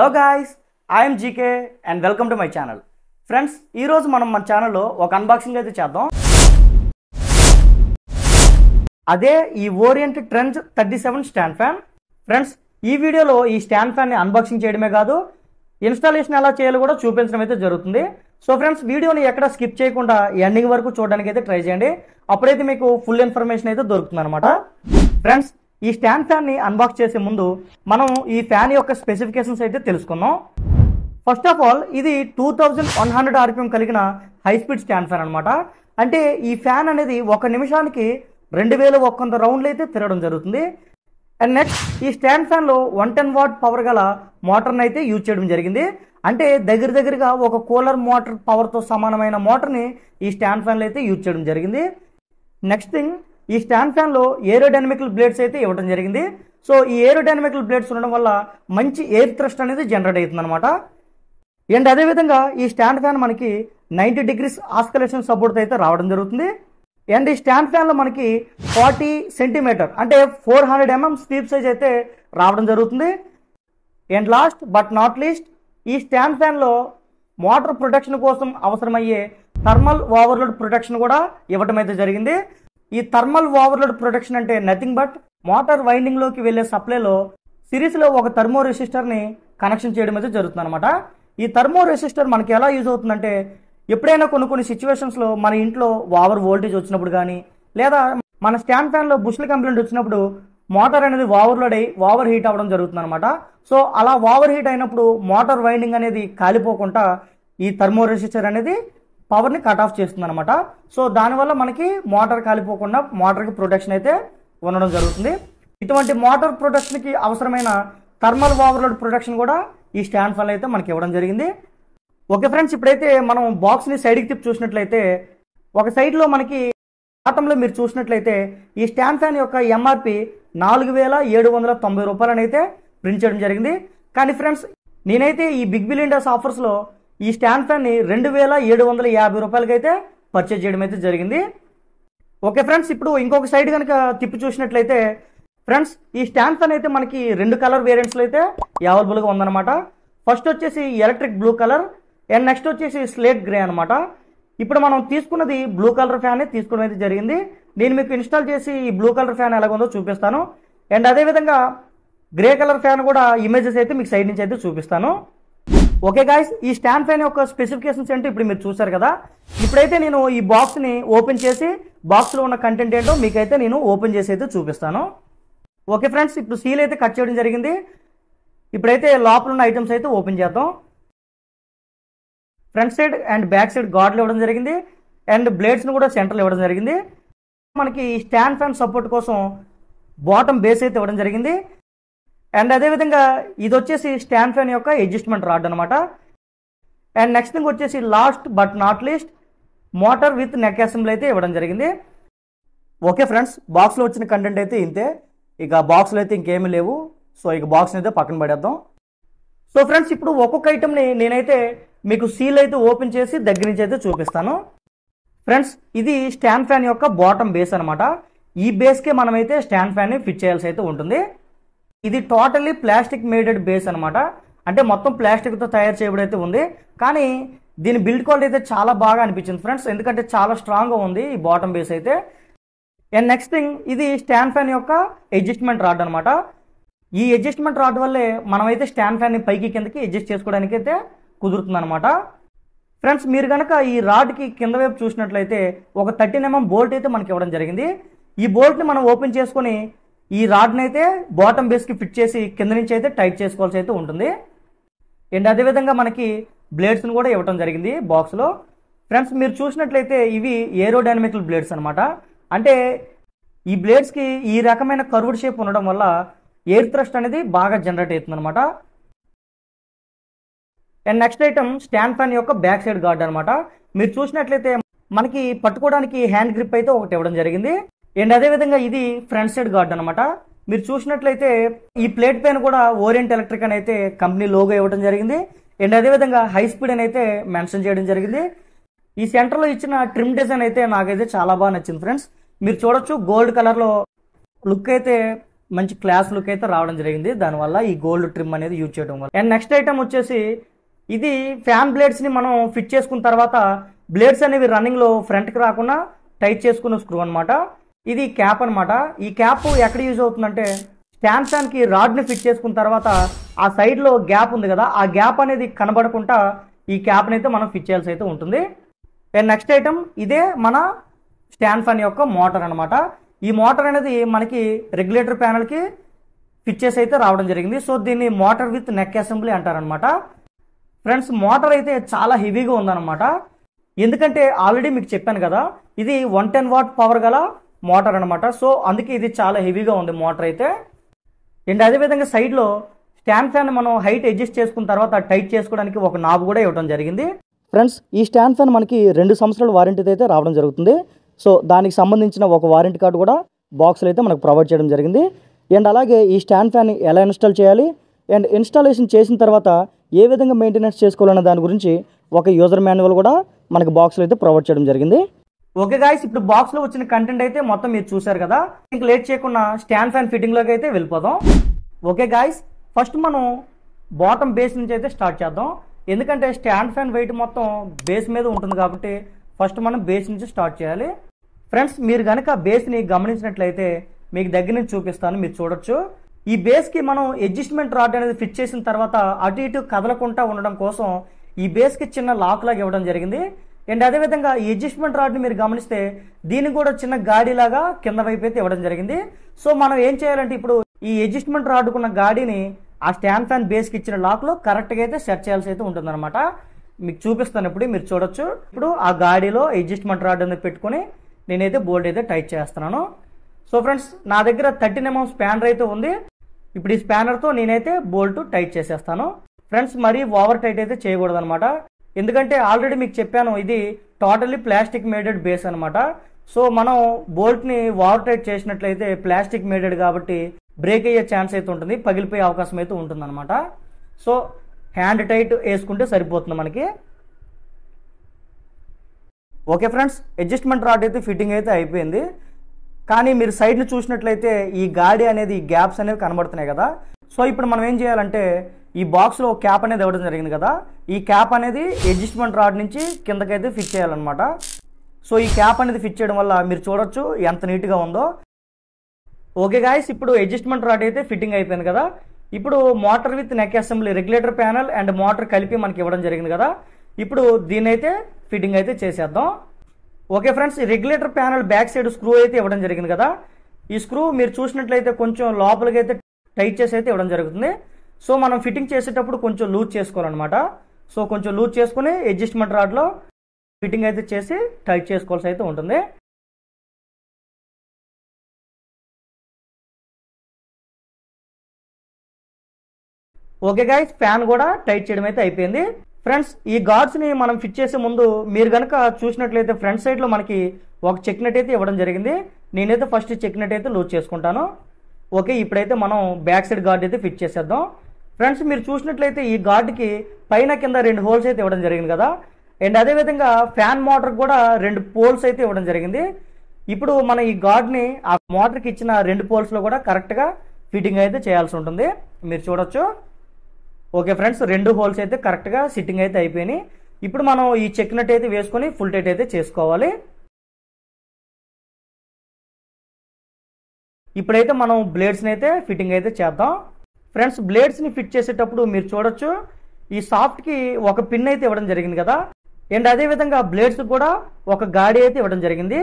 hello guys I'm GK and welcome to my channel friends ఈరోజు మనం మన ఛానల్లో ఒక అన్బాక్సింగ్ అయితే చేద్దాం అదే ఈ Orient trends thirty seven stand fan friends ఈ వీడియోలో ఈ స్టాండ్ ఫ్యాన్ని అన్బాక్సింగ్ చేయడమే కాదు ఇన్స్టాలేషన్ ఎలా చేయాలో కూడా చూపించడం అయితే జరుగుతుంది సో ఫ్రెండ్స్ వీడియోని ఎక్కడ స్కిప్ చేయకుండా ఎండింగ్ వరకు చూడడానికి అయితే ట్రై చేయండి అప్పుడైతే మీకు ఫుల్ ఇన్ఫర్మేషన్ అయితే దొరుకుతుంది అనమాట ఫ్రెండ్స్ ఈ స్టాండ్ ఫ్యాన్ని అన్బాక్స్ చేసే ముందు మనం ఈ ఫ్యాన్ యొక్క స్పెసిఫికేషన్స్ అయితే తెలుసుకుందాం ఫస్ట్ ఆఫ్ ఆల్ ఇది two thousand one hundred RPM కలిగిన హై స్పీడ్ స్టాండ్ ఫ్యాన్ అనమాట అంటే ఈ ఫ్యాన్ అనేది ఒక నిమిషానికి రెండు వేల ఒక్కొంత రౌండ్లు అయితే తిరగడం జరుగుతుంది అండ్ నెక్స్ట్ ఈ స్టాండ్ ఫ్యాన్లో వన్ టెన్ వాట్ పవర్ గల మోటార్ని అయితే యూజ్ చేయడం జరిగింది అంటే దగ్గర దగ్గరగా ఒక కూలర్ మోటార్ పవర్తో సమానమైన మోటార్ని ఈ స్టాండ్ ఫ్యాన్లు అయితే యూజ్ చేయడం జరిగింది నెక్స్ట్ థింగ్ ఈ స్టాండ్ ఫ్యాన్లో ఏరోడైనమికల్ బ్లేడ్స్ అయితే ఇవ్వడం జరిగింది సో ఈ ఏరోడైనమికల్ బ్లేడ్స్ ఉండడం వల్ల మంచి ఎయిర్ థ్రస్ట్ అనేది జనరేట్ అవుతుంది అనమాట అండ్ అదేవిధంగా ఈ స్టాండ్ ఫ్యాన్ మనకి నైంటీ డిగ్రీస్ ఆస్కలేషన్ సపోర్ట్ అయితే రావడం జరుగుతుంది అండ్ ఈ స్టాండ్ ఫ్యాన్లో మనకి ఫార్టీ సెంటీమీటర్ అంటే four hundred MM sweep size అయితే రావడం జరుగుతుంది and last but not least ఈ స్టాండ్ ఫ్యాన్లో మోటార్ ప్రొటెక్షన్ కోసం అవసరమయ్యే థర్మల్ ఓవర్లోడ్ ప్రొటెక్షన్ కూడా ఇవ్వడం అయితే జరిగింది ఈ థర్మల్ ఓవర్లోడ్ ప్రొటెక్షన్ అంటే నథింగ్ బట్ మోటార్ వైండింగ్లోకి వెళ్ళే సప్లైలో సిరీస్లో ఒక థర్మో ని కనెక్షన్ చేయడం అయితే జరుగుతుంది అనమాట ఈ థర్మో రెసిస్టర్ మనకి ఎలా యూజ్ అవుతుందంటే ఎప్పుడైనా కొన్ని కొన్ని లో మన ఇంట్లో ఓవర్ వోల్టేజ్ వచ్చినప్పుడు కానీ లేదా మన స్టాండ్ ఫ్యాన్లో బుష్ల కంప్లైంట్ వచ్చినప్పుడు మోటార్ అనేది ఓవర్లోడ్ అయ్యి ఓవర్ హీట్ అవ్వడం జరుగుతుంది అనమాట సో అలా ఓవర్ హీట్ అయినప్పుడు మోటార్ వైండింగ్ అనేది కాలిపోకుండా ఈ థర్మో రెసిస్టర్ అనేది పవర్ని కట్ ఆఫ్ చేస్తుంది అనమాట సో దానివల్ల మనకి మోటార్ కాలిపోకుండా మోటార్కి ప్రొటెక్షన్ అయితే ఉండడం జరుగుతుంది ఇటువంటి మోటార్ ప్రొటెక్షన్కి అవసరమైన థర్మల్ ఓవర్లోడ్ ప్రొటెక్షన్ కూడా ఈ స్టాండ్ ఫ్యాన్ అయితే మనకి ఇవ్వడం జరిగింది ఓకే ఫ్రెండ్స్ ఇప్పుడైతే మనం బాక్స్ని సైడ్కి తిప్పి చూసినట్లయితే ఒక సైడ్లో మనకి బాటంలో మీరు చూసినట్లయితే ఈ స్టాండ్ ఫ్యాన్ యొక్క ఎంఆర్పి నాలుగు వేల ఏడు వందల తొంభై రూపాయలని అయితే ప్రింట్ చేయడం జరిగింది కానీ ఫ్రెండ్స్ నేనైతే ఈ బిగ్ బిలియన్ డేస్ ఆఫర్స్లో ఈ స్టాండ్ ఫ్యాన్ని రెండు వేల ఏడు వందల యాభై రూపాయలకైతే పర్చేజ్ చేయడం అయితే జరిగింది ఓకే ఫ్రెండ్స్ ఇప్పుడు ఇంకొక సైడ్ కనుక తిప్పి చూసినట్లయితే ఫ్రెండ్స్ ఈ స్టాండ్ ఫ్యాన్ అయితే మనకి రెండు కలర్ వేరియంట్స్లో అయితే అవైలబుల్గా ఉందన్నమాట ఫస్ట్ వచ్చేసి electric blue colour and next వచ్చేసి స్లేట్ గ్రే అనమాట ఇప్పుడు మనం తీసుకున్నది బ్లూ కలర్ ఫ్యాన్ తీసుకోవడం అయితే జరిగింది నేను మీకు ఇన్స్టాల్ చేసి ఈ బ్లూ కలర్ ఫ్యాన్ ఎలాగుందో చూపిస్తాను అండ్ అదేవిధంగా గ్రే కలర్ ఫ్యాన్ కూడా ఇమేజెస్ అయితే మీకు సైడ్ నుంచి అయితే చూపిస్తాను ఓకే గాయస్ ఈ స్టాండ్ ఫ్యాన్ యొక్క స్పెసిఫికేషన్స్ ఏంటో ఇప్పుడు మీరు చూసారు కదా ఇప్పుడైతే నేను ఈ బాక్స్ని ఓపెన్ చేసి బాక్స్లో ఉన్న కంటెంట్ ఏంటో మీకైతే నేను ఓపెన్ చేసి అయితే చూపిస్తాను ఓకే ఫ్రెండ్స్ ఇప్పుడు సీల్ అయితే కట్ చేయడం జరిగింది ఇప్పుడైతే లోపల ఉన్న ఐటమ్స్ అయితే ఓపెన్ చేద్దాం front side and back side గాడ్లు ఇవ్వడం జరిగింది అండ్ బ్లేడ్స్ని కూడా సెంటర్లు ఇవ్వడం జరిగింది మనకి స్టాండ్ ఫ్యాన్ సపోర్ట్ కోసం బాటమ్ బేస్ అయితే ఇవ్వడం జరిగింది అండ్ అదేవిధంగా ఇది వచ్చేసి స్టాండ్ ఫ్యాన్ యొక్క అడ్జస్ట్మెంట్ రాడ్ అనమాట అండ్ నెక్స్ట్ థింగ్ వచ్చేసి last but not least motor with neck assembly అయితే ఇవ్వడం జరిగింది ఓకే ఫ్రెండ్స్ బాక్స్లో వచ్చిన కంటెంట్ అయితే ఇంతే ఇక బాక్స్లో అయితే ఇంకేమీ లేవు సో ఇక బాక్స్ని అయితే పక్కన పడేద్దాం సో ఫ్రెండ్స్ ఇప్పుడు ఒక్కొక్క ఐటమ్ని నేనైతే మీకు సీల్ అయితే ఓపెన్ చేసి దగ్గర నుంచి అయితే చూపిస్తాను ఫ్రెండ్స్ ఇది స్టాండ్ ఫ్యాన్ యొక్క బాటమ్ బేస్ అనమాట ఈ బేస్కే మనమైతే స్టాండ్ ఫ్యాన్ని ఫిట్ చేయాల్సి అయితే ఉంటుంది ఇది టోటలీ ప్లాస్టిక్ మేడెడ్ బేస్ అనమాట అంటే మొత్తం ప్లాస్టిక్తో తయారు చేయబడైతే ఉంది కానీ దీని బిల్డ్ క్వాలిటీ అయితే చాలా బాగా అనిపించింది ఫ్రెండ్స్ ఎందుకంటే చాలా స్ట్రాంగ్గా ఉంది ఈ బాటమ్ బేస్ అయితే అండ్ నెక్స్ట్ థింగ్ ఇది స్టాండ్ ఫ్యాన్ యొక్క అడ్జస్ట్మెంట్ రాడ్ అనమాట ఈ అడ్జస్ట్మెంట్ రాడ్ వల్లే మనమైతే స్టాండ్ ఫ్యాన్ని పైకి కిందకి అడ్జస్ట్ చేసుకోవడానికి అయితే కుదురుతుందనమాట ఫ్రెండ్స్ మీరు కనుక ఈ రాడ్కి కింద వైపు చూసినట్లయితే ఒక థర్టీన్ ఎంఎం బోల్ట్ అయితే మనకి ఇవ్వడం జరిగింది ఈ బోల్ట్ని మనం ఓపెన్ చేసుకొని ఈ రాడ్ని అయితే బాటమ్ బేస్కి ఫిట్ చేసి కింద నుంచి అయితే టైట్ చేసుకోవాల్సి అయితే ఉంటుంది అండ్ అదేవిధంగా మనకి బ్లేడ్స్ని కూడా ఇవ్వడం జరిగింది బాక్స్లో ఫ్రెండ్స్ మీరు చూసినట్లయితే ఇవి డైనమికల్ బ్లేడ్స్ అనమాట అంటే ఈ బ్లేడ్స్కి ఈ రకమైన కర్వ్డ్ షేప్ ఉండడం వల్ల ఎయిర్ థ్రస్ట్ అనేది బాగా జనరేట్ అవుతుంది అనమాట and next item stand fan యొక్క బ్యాక్ సైడ్ గార్డ్ అనమాట మీరు చూసినట్లయితే మనకి పట్టుకోవడానికి హ్యాండ్ గ్రిప్ అయితే ఒకటి ఇవ్వడం జరిగింది అండ్ అదేవిధంగా ఇది ఫ్రంట్ సైడ్ గార్డ్ అనమాట మీరు చూసినట్లయితే ఈ ప్లేట్ పైన కూడా ఓరియంట్ ఎలక్ట్రిక్ అని అయితే కంపెనీ లోగో ఇవ్వడం జరిగింది అండ్ అదేవిధంగా హై స్పీడ్ అని అయితే మెన్షన్ చేయడం జరిగింది ఈ సెంటర్లో ఇచ్చిన ట్రిమ్ డిజైన్ అయితే నాకైతే చాలా బాగా నచ్చింది ఫ్రెండ్స్ మీరు చూడొచ్చు గోల్డ్ కలర్లో లుక్ అయితే మంచి క్లాస్ లుక్ అయితే రావడం జరిగింది దానివల్ల ఈ గోల్డ్ ట్రిమ్ అనేది యూజ్ చేయడం వల్ల అండ్ నెక్స్ట్ ఐటమ్ వచ్చేసి ఇది ఫ్యాన్ బ్లేడ్స్ని మనం ఫిట్ చేసుకున్న తర్వాత బ్లేడ్స్ అనేవి రన్నింగ్లో ఫ్రంట్కి రాకుండా టైట్ చేసుకున్న స్క్రూ అనమాట ఇది క్యాప్ అనమాట ఈ క్యాప్ ఎక్కడ యూజ్ అవుతుందంటే రాడ్ రాడ్ని ఫిట్ చేసుకున్న తర్వాత ఆ సైడ్లో గ్యాప్ ఉంది కదా ఆ గ్యాప్ అనేది కనబడకుండా ఈ క్యాప్ని అయితే మనం ఫిట్ చేయాల్సి అయితే ఉంటుంది అండ్ నెక్స్ట్ ఐటమ్ ఇదే మన స్టాండ్ ఫ్యాన్ యొక్క మోటార్ అనమాట ఈ మోటార్ అనేది మనకి రెగ్యులేటర్ ప్యానల్కి ఫిట్చెస్ అయితే రావడం జరిగింది సో దీన్ని మోటార్ విత్ నెక్ అసెంబ్లీ అంటారనమాట ఫ్రెండ్స్ మోటార్ అయితే చాలా హెవీగా ఉందన్నమాట ఎందుకంటే ఆల్రెడీ మీకు చెప్పాను కదా ఇది వన్ టెన్ వాట్ పవర్ గల మోటార్ అనమాట సో అందుకే ఇది చాలా హెవీగా ఉంది మోటార్ అయితే అండ్ అదేవిధంగా సైడ్లో స్టాండ్ ఫ్యాన్ మనం హైట్ అడ్జస్ట్ చేసుకున్న తర్వాత టైట్ చేసుకోవడానికి ఒక నాబ్ కూడా ఇవ్వడం జరిగింది ఫ్రెండ్స్ ఈ స్టాండ్ ఫ్యాన్ మనకి రెండు సంవత్సరాల వారంటీ అయితే రావడం జరుగుతుంది సో దానికి సంబంధించిన ఒక వారంటీ కార్డు కూడా బాక్స్లో అయితే మనకు ప్రొవైడ్ చేయడం జరిగింది అండ్ అలాగే ఈ స్టాండ్ ఫ్యాన్ ఎలా ఇన్స్టాల్ చేయాలి అండ్ ఇన్స్టాలేషన్ చేసిన తర్వాత ఏ విధంగా మెయింటెనెన్స్ చేసుకోవాలన్న దాని గురించి ఒక యూజర్ మాన్యువల్ కూడా మనకి బాక్స్లో అయితే ప్రొవైడ్ చేయడం జరిగింది ఓకే గాయస్ ఇప్పుడు బాక్స్ లో వచ్చిన కంటెంట్ అయితే మొత్తం మీరు చూసారు కదా ఇంక లేట్ చేయకుండా స్టాండ్ ఫ్యాన్ ఫిట్టింగ్ లోకి అయితే వెళ్ళిపోదాం ఓకే గాయస్ ఫస్ట్ మనం బాటమ్ బేస్ నుంచి అయితే స్టార్ట్ చేద్దాం ఎందుకంటే స్టాండ్ ఫ్యాన్ వెయిట్ మొత్తం బేస్ మీద ఉంటుంది కాబట్టి ఫస్ట్ మనం బేస్ నుంచి స్టార్ట్ చేయాలి ఫ్రెండ్స్ మీరు కనుక బేస్ని గమనించినట్లయితే మీకు దగ్గర నుంచి చూపిస్తాను మీరు చూడొచ్చు ఈ బేస్ కి మనం అడ్జస్ట్మెంట్ రాడ్ అనేది ఫిట్ చేసిన తర్వాత అటు ఇటు కదలకుండా ఉండడం కోసం ఈ బేస్ కి చిన్న లాక్ లాగా ఇవ్వడం జరిగింది అండ్ అదేవిధంగా ఈ అడ్జస్ట్మెంట్ రాడ్ని మీరు గమనిస్తే దీనికి కూడా చిన్న గాడిలాగా కింద వైపు అయితే ఇవ్వడం జరిగింది సో మనం ఏం చేయాలంటే ఇప్పుడు ఈ అడ్జస్ట్మెంట్ రాడ్కున్న గాడిని ఆ స్టాండ్ ఫ్యాన్ బేస్కి ఇచ్చిన లాక్లో కరెక్ట్గా అయితే సెట్ చేయాల్సి అయితే ఉంటుందన్నమాట మీకు చూపిస్తాను ఇప్పుడు మీరు చూడొచ్చు ఇప్పుడు ఆ గాడిలో అడ్జస్ట్మెంట్ రాడ్ అనేది పెట్టుకుని నేనైతే బోల్డ్ అయితే టైట్ చేస్తున్నాను సో ఫ్రెండ్స్ నా దగ్గర థర్టీన్ ఎంఎం స్పానర్ అయితే ఉంది ఇప్పుడు ఈ స్పానర్తో నేనైతే బోల్ట్ టైట్ చేసేస్తాను ఫ్రెండ్స్ మరీ ఓవర్ టైట్ అయితే చేయకూడదు అనమాట ఎందుకంటే ఆల్రెడీ మీకు చెప్పాను ఇది టోటలీ ప్లాస్టిక్ మేడెడ్ బేస్ అనమాట సో మనం బోల్ట్ని వాటర్ టైట్ చేసినట్లయితే ప్లాస్టిక్ మేడెడ్ కాబట్టి బ్రేక్ అయ్యే ఛాన్స్ అయితే ఉంటుంది పగిలిపోయే అవకాశం అయితే ఉంటుందన్నమాట సో హ్యాండ్ టైట్ వేసుకుంటే సరిపోతుంది మనకి ఓకే ఫ్రెండ్స్ అడ్జస్ట్మెంట్ రాట్ అయితే ఫిట్టింగ్ అయితే అయిపోయింది కానీ మీరు సైడ్ని చూసినట్లయితే ఈ గాడి అనేది ఈ గ్యాప్స్ అనేవి కనబడుతున్నాయి కదా సో ఇప్పుడు మనం ఏం చేయాలంటే ఈ బాక్స్లో క్యాప్ అనేది ఇవ్వడం జరిగింది కదా ఈ క్యాప్ అనేది అడ్జస్ట్మెంట్ రాడ్ నుంచి కిందకైతే ఫిట్ చేయాలన్నమాట సో ఈ క్యాప్ అనేది ఫిట్ చేయడం వల్ల మీరు చూడొచ్చు ఎంత నీట్గా ఉందో ఓకే గాయస్ ఇప్పుడు అడ్జస్ట్మెంట్ రాడ్ అయితే ఫిట్టింగ్ అయిపోయింది కదా ఇప్పుడు motor with neck assembly regulator panel and motor కలిపి మనకి ఇవ్వడం జరిగింది కదా ఇప్పుడు దీన్నైతే ఫిట్టింగ్ అయితే చేసేద్దాం ఓకే ఫ్రెండ్స్ ఈ regulator panel back side screw అయితే ఇవ్వడం జరిగింది కదా ఈ స్క్రూ మీరు చూసినట్లయితే కొంచెం లోపలికి అయితే టైట్ చేసి అయితే ఇవ్వడం జరుగుతుంది సో మనం ఫిట్టింగ్ చేసేటప్పుడు కొంచెం లూజ్ చేసుకోవాలన్నమాట సో కొంచెం లూజ్ చేసుకుని అడ్జస్ట్మెంట్ రాడ్లో ఫిట్టింగ్ అయితే చేసి టైట్ చేసుకోవాల్సి అయితే ఉంటుంది ఓకే గాయస్ ఫ్యాన్ కూడా టైట్ చేయడం అయితే అయిపోయింది ఫ్రెండ్స్ ఈ గార్డ్స్ని మనం ఫిట్ చేసే ముందు మీరు కనుక చూసినట్లయితే ఫ్రంట్ సైడ్లో మనకి ఒక చెక్ నెట్ అయితే ఇవ్వడం జరిగింది నేనైతే ఫస్ట్ చెక్ నెట్ అయితే లూజ్ చేసుకుంటాను ఓకే ఇప్పుడైతే మనం బ్యాక్ సైడ్ గార్డ్ అయితే ఫిట్ చేసేద్దాం ఫ్రెండ్స్ మీరు చూసినట్లయితే ఈ గాడ్కి పైన కింద రెండు హోల్స్ అయితే ఇవ్వడం జరిగింది కదా అండ్ అదేవిధంగా ఫ్యాన్ మోటార్ కూడా రెండు పోల్స్ అయితే ఇవ్వడం జరిగింది ఇప్పుడు మన ఈ గాడ్ని ఆ మోటార్కి ఇచ్చిన రెండు పోల్స్లో కూడా కరెక్ట్గా ఫిట్టింగ్ అయితే చేయాల్సి ఉంటుంది మీరు చూడొచ్చు ఓకే ఫ్రెండ్స్ రెండు హోల్స్ అయితే కరెక్ట్గా సిట్టింగ్ అయితే అయిపోయినాయి ఇప్పుడు మనం ఈ చెక్ నట్ అయితే వేసుకొని ఫుల్ టైట్ అయితే చేసుకోవాలి ఇప్పుడైతే మనం బ్లేడ్స్ని అయితే ఫిట్టింగ్ అయితే చేద్దాం ఫ్రెండ్స్ బ్లేడ్స్ని ఫిట్ చేసేటప్పుడు మీరు చూడొచ్చు ఈ సాఫ్ట్కి ఒక పిన్ అయితే ఇవ్వడం జరిగింది కదా అండ్ అదేవిధంగా బ్లేడ్స్ కూడా ఒక గాడి అయితే ఇవ్వడం జరిగింది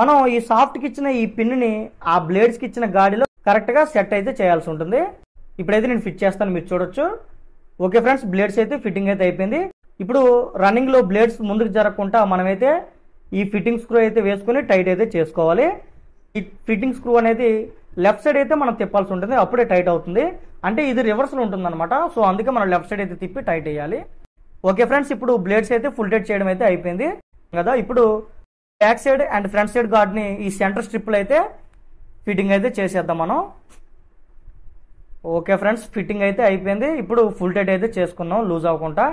మనం ఈ సాఫ్ట్కి ఇచ్చిన ఈ పిన్ని ఆ బ్లేడ్స్కి ఇచ్చిన గాడిలో కరెక్ట్గా సెట్ అయితే చేయాల్సి ఉంటుంది ఇప్పుడైతే నేను ఫిట్ చేస్తాను మీరు చూడొచ్చు ఓకే ఫ్రెండ్స్ బ్లేడ్స్ అయితే ఫిట్టింగ్ అయితే అయిపోయింది ఇప్పుడు రన్నింగ్లో బ్లేడ్స్ ముందుకు జరగకుండా మనమైతే ఈ ఫిట్టింగ్ స్క్రూ అయితే వేసుకొని టైట్ అయితే చేసుకోవాలి ఈ ఫిట్టింగ్ స్క్రూ అనేది లెఫ్ట్ సైడ్ అయితే మనం తిప్పాల్సి ఉంటుంది అప్పుడే టైట్ అవుతుంది అంటే ఇది రివర్స్లో ఉంటుందన్నమాట సో అందుకే మనం లెఫ్ట్ సైడ్ అయితే తిప్పి టైట్ వేయాలి ఓకే ఫ్రెండ్స్ ఇప్పుడు బ్లేడ్స్ అయితే ఫుల్ టైట్ చేయడం అయితే అయిపోయింది కదా ఇప్పుడు back side and front side గార్డ్ని ఈ సెంటర్ స్ట్రిప్లు అయితే ఫిట్టింగ్ అయితే చేసేద్దాం మనం ఓకే ఫ్రెండ్స్ ఫిట్టింగ్ అయితే అయిపోయింది ఇప్పుడు ఫుల్ టైట్ అయితే చేసుకున్నాం లూజ్ అవ్వకుండా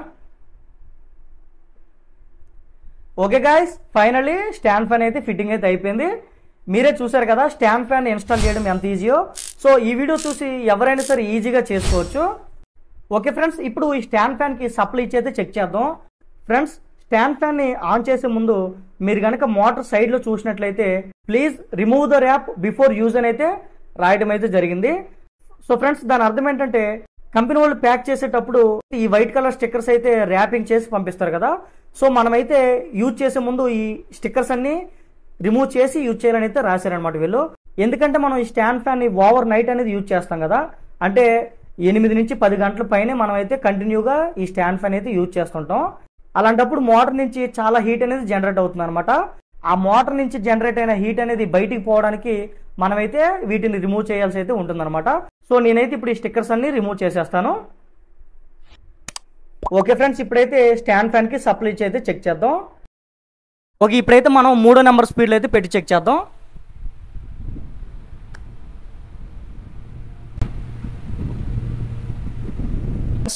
okay guys finally stand fan అయితే ఫిట్టింగ్ అయితే అయిపోయింది మీరే చూసారు కదా స్టాండ్ ఫ్యాన్ ఇన్స్టాల్ చేయడం ఎంత ఈజీయో సో ఈ వీడియో చూసి ఎవరైనా సరే ఈజీగా చేసుకోవచ్చు ఓకే ఫ్రెండ్స్ ఇప్పుడు ఈ స్టాండ్ ఫ్యాన్కి సప్లై ఇచ్చి అయితే చెక్ చేద్దాం ఫ్రెండ్స్ స్టాండ్ ఫ్యాన్ని ఆన్ చేసే ముందు మీరు కనుక మోటార్ సైడ్లో చూసినట్లయితే please remove the wrap before use అని అయితే రాయడం అయితే జరిగింది సో ఫ్రెండ్స్ దాని అర్థం ఏంటంటే కంపెనీ వాళ్ళు ప్యాక్ చేసేటప్పుడు ఈ వైట్ కలర్ స్టిక్కర్స్ అయితే ర్యాపింగ్ చేసి పంపిస్తారు కదా సో మనమైతే యూజ్ చేసే ముందు ఈ స్టిక్కర్స్ అన్ని రిమూవ్ చేసి యూజ్ చేయాలని అయితే రాశారనమాట వీళ్ళు ఎందుకంటే మనం ఈ స్టాండ్ ఫ్యాన్ని ఓవర్ నైట్ అనేది యూజ్ చేస్తాం కదా అంటే ఎనిమిది నుంచి పది గంటల పైనే మనం అయితే కంటిన్యూగా ఈ స్టాండ్ ఫ్యాన్ అయితే యూజ్ చేస్తుంటాం అలాంటప్పుడు మోటార్ నుంచి చాలా హీట్ అనేది జనరేట్ అవుతుంది అనమాట ఆ మోటార్ నుంచి జనరేట్ అయిన హీట్ అనేది బయటికి పోవడానికి మనమైతే వీటిని రిమూవ్ చేయాల్సి అయితే ఉంటుందన్నమాట సో నేనైతే ఇప్పుడు ఈ స్టిక్కర్స్ అన్ని రిమూవ్ చేసేస్తాను ఓకే ఫ్రెండ్స్ ఇప్పుడైతే స్టాండ్ ఫ్యాన్ కి సప్లై అయితే చెక్ చేద్దాం ఓకే ఇప్పుడైతే మనం మూడో నెంబర్ స్పీడ్లో అయితే పెట్టి చెక్ చేద్దాం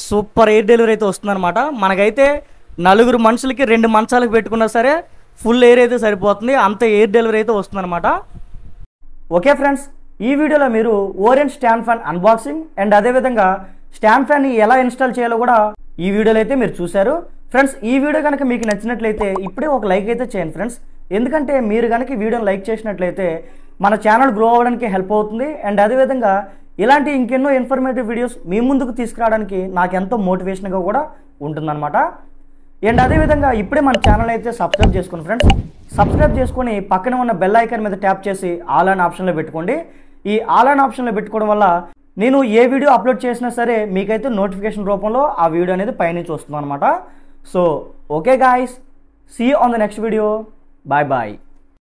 సూపర్ ఎయిర్ డెలివరీ అయితే వస్తుందన్నమాట మనకైతే నలుగురు మనుషులకి రెండు మంచాలకు పెట్టుకున్నా సరే ఫుల్ ఎయిర్ అయితే సరిపోతుంది అంత ఎయిర్ డెలివరీ అయితే వస్తుందన్నమాట ఓకే ఫ్రెండ్స్ ఈ వీడియోలో మీరు Orient stand fan unboxing and అదేవిధంగా స్టాండ్ ఫ్యాన్ని ఎలా ఇన్స్టాల్ చేయాలో కూడా ఈ వీడియోలో అయితే మీరు చూశారు ఫ్రెండ్స్ ఈ వీడియో కనుక మీకు నచ్చినట్లయితే ఇప్పుడే ఒక లైక్ అయితే చేయండి ఫ్రెండ్స్ ఎందుకంటే మీరు కనుక వీడియోని లైక్ చేసినట్లయితే మన ఛానల్ గ్రో అవ్వడానికి హెల్ప్ అవుతుంది అండ్ అదేవిధంగా ఇలాంటి ఇంకెన్నో ఇన్ఫర్మేటివ్ వీడియోస్ మీ ముందుకు తీసుకురావడానికి నాకు ఎంతో మోటివేషన్గా కూడా ఉంటుందన్నమాట అండ్ అదేవిధంగా ఇప్పుడే మన ఛానల్ అయితే సబ్స్క్రైబ్ చేసుకోండి ఫ్రెండ్స్ సబ్స్క్రైబ్ చేసుకొని పక్కన ఉన్న బెల్ ఐకాన్ మీద ట్యాప్ చేసి ఆల్ ఆన్ ఆప్షన్లో పెట్టుకోండి ఈ ఆల్ ఆన్ ఆప్షన్లో పెట్టుకోవడం వల్ల నేను ఏ వీడియో అప్లోడ్ చేసినా సరే మీకైతే నోటిఫికేషన్ రూపంలో ఆ వీడియో అనేది పైనుంచి వస్తుంది అనమాట so okay guys see on the next video bye bye